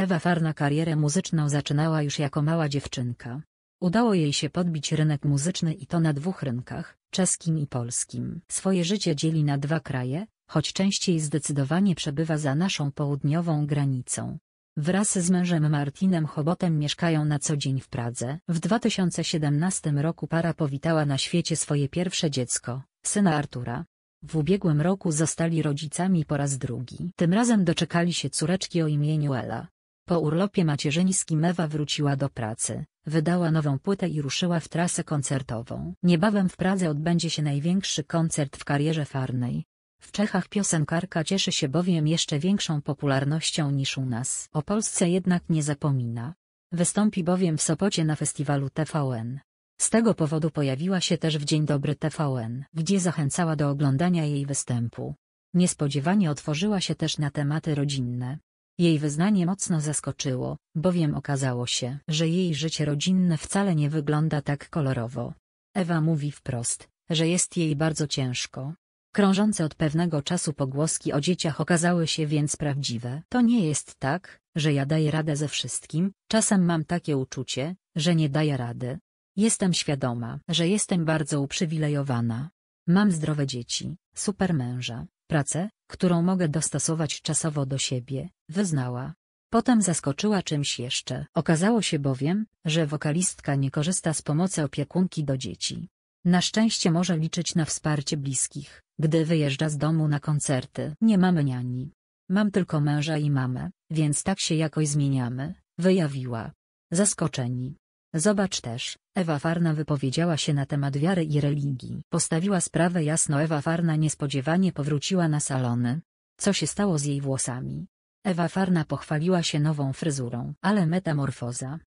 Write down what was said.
Ewa Farna karierę muzyczną zaczynała już jako mała dziewczynka. Udało jej się podbić rynek muzyczny i to na dwóch rynkach, czeskim i polskim. Swoje życie dzieli na dwa kraje, choć częściej zdecydowanie przebywa za naszą południową granicą. Wraz z mężem Martinem Chobotem mieszkają na co dzień w Pradze. W 2017 roku para powitała na świecie swoje pierwsze dziecko, syna Artura. W ubiegłym roku zostali rodzicami po raz drugi. Tym razem doczekali się córeczki o imieniu Ela. Po urlopie macierzyńskim Ewa wróciła do pracy, wydała nową płytę i ruszyła w trasę koncertową. Niebawem w Pradze odbędzie się największy koncert w karierze Farnej. W Czechach piosenkarka cieszy się bowiem jeszcze większą popularnością niż u nas. O Polsce jednak nie zapomina. Wystąpi bowiem w Sopocie na festiwalu TVN. Z tego powodu pojawiła się też w Dzień Dobry TVN, gdzie zachęcała do oglądania jej występu. Niespodziewanie otworzyła się też na tematy rodzinne. Jej wyznanie mocno zaskoczyło, bowiem okazało się, że jej życie rodzinne wcale nie wygląda tak kolorowo. Ewa mówi wprost, że jest jej bardzo ciężko. Krążące od pewnego czasu pogłoski o dzieciach okazały się więc prawdziwe. To nie jest tak, że ja daję radę ze wszystkim, czasem mam takie uczucie, że nie daję rady. Jestem świadoma, że jestem bardzo uprzywilejowana. Mam zdrowe dzieci, super męża, pracę, którą mogę dostosować czasowo do siebie, wyznała. Potem zaskoczyła czymś jeszcze. Okazało się bowiem, że wokalistka nie korzysta z pomocy opiekunki do dzieci. Na szczęście może liczyć na wsparcie bliskich, gdy wyjeżdża z domu na koncerty. Nie mamy niani. Mam tylko męża i mamę, więc tak się jakoś zmieniamy, wyjawiła. Zaskoczeni. Zobacz też, Ewa Farna wypowiedziała się na temat wiary i religii. Postawiła sprawę jasno Ewa Farna niespodziewanie powróciła na salony. Co się stało z jej włosami? Ewa Farna pochwaliła się nową fryzurą, ale metamorfoza,